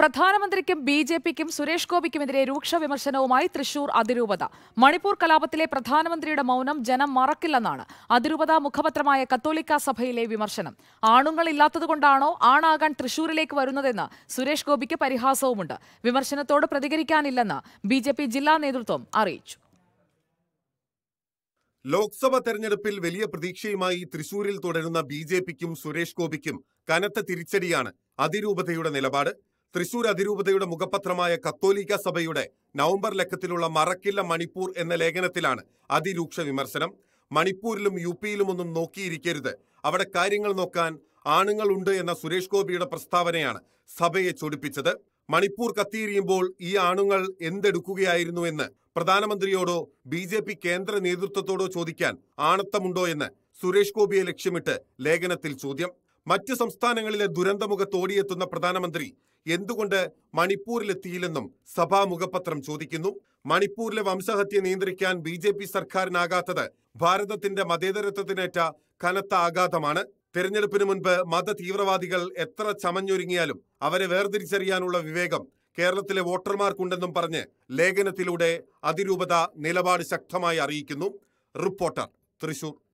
പ്രധാനമന്ത്രിക്കും B J പിക്കും സുരേഷ് ഗോപിക്കുമെതിരെ രൂക്ഷ വിമർശനവുമായി തൃശൂർ അതിരൂപത മണിപ്പൂർ കലാപത്തിലെ പ്രധാനമന്ത്രിയുടെ മൗനം ജനം മറക്കില്ലെന്നാണ് അതിരൂപത മുഖപത്രമായ കത്തോലിക്ക സഭയിലെ വിമർശനം ആണുങ്ങൾ ഇല്ലാത്തതുകൊണ്ടാണോ ആണാകാൻ തൃശൂരിലേക്ക് വരുന്നതെന്ന് സുരേഷ് ഗോപിക്ക് പരിഹാസവുമുണ്ട് വിമർശനത്തോട് പ്രതികരിക്കാനില്ലെന്ന് ബി ജില്ലാ നേതൃത്വം അറിയിച്ചു ലോക്സഭ തെരഞ്ഞെടുപ്പിൽ വലിയ പ്രതീക്ഷയുമായി തൃശൂരിൽ തുടരുന്ന ബി ജെ പിക്കും സുരേഷ് ഗോപിക്കും കനത്ത തിരിച്ചടിയാണ് അതിരൂപതയുടെ നിലപാട് തൃശൂർ അതിരൂപതയുടെ മുഖപത്രമായ കത്തോലിക്ക സഭയുടെ നവംബർ ലക്കത്തിലുള്ള മറക്കില്ല മണിപ്പൂർ എന്ന ലേഖനത്തിലാണ് അതിരൂക്ഷ വിമർശനം മണിപ്പൂരിലും യു പിയിലുമൊന്നും നോക്കിയിരിക്കരുത് അവിടെ കാര്യങ്ങൾ നോക്കാൻ ആണുങ്ങളുണ്ട് എന്ന സുരേഷ് ഗോപിയുടെ പ്രസ്താവനയാണ് സഭയെ ചൊടിപ്പിച്ചത് മണിപ്പൂർ കത്തിയിരിയുമ്പോൾ ഈ ആണുങ്ങൾ എന്തെടുക്കുകയായിരുന്നു എന്ന് പ്രധാനമന്ത്രിയോടോ ബി ജെ പി കേന്ദ്ര നേതൃത്വത്തോടോ ചോദിക്കാൻ ആണത്തമുണ്ടോ എന്ന് സുരേഷ് ഗോപിയെ ലക്ഷ്യമിട്ട് ലേഖനത്തിൽ ചോദ്യം മറ്റ് സംസ്ഥാനങ്ങളിലെ ദുരന്തമുഖത്ത് ഓടിയെത്തുന്ന പ്രധാനമന്ത്രി എന്തുകൊണ്ട് മണിപ്പൂരിലെത്തിയില്ലെന്നും സഭാ മുഖപത്രം ചോദിക്കുന്നു മണിപ്പൂരിലെ വംശഹത്യ നിയന്ത്രിക്കാൻ ബി ജെ പി സർക്കാരിനാകാത്തത് ഭാരതത്തിന്റെ മതേതരത്വത്തിനേറ്റ കനത്ത ആഘാതമാണ് തെരഞ്ഞെടുപ്പിന് മുൻപ് മത തീവ്രവാദികൾ എത്ര ചമഞ്ഞൊരുങ്ങിയാലും അവരെ വേർതിരിച്ചറിയാനുള്ള വിവേകം കേരളത്തിലെ വോട്ടർമാർക്കുണ്ടെന്നും പറഞ്ഞ് ലേഖനത്തിലൂടെ അതിരൂപത നിലപാട് ശക്തമായി അറിയിക്കുന്നു റിപ്പോർട്ടർ തൃശൂർ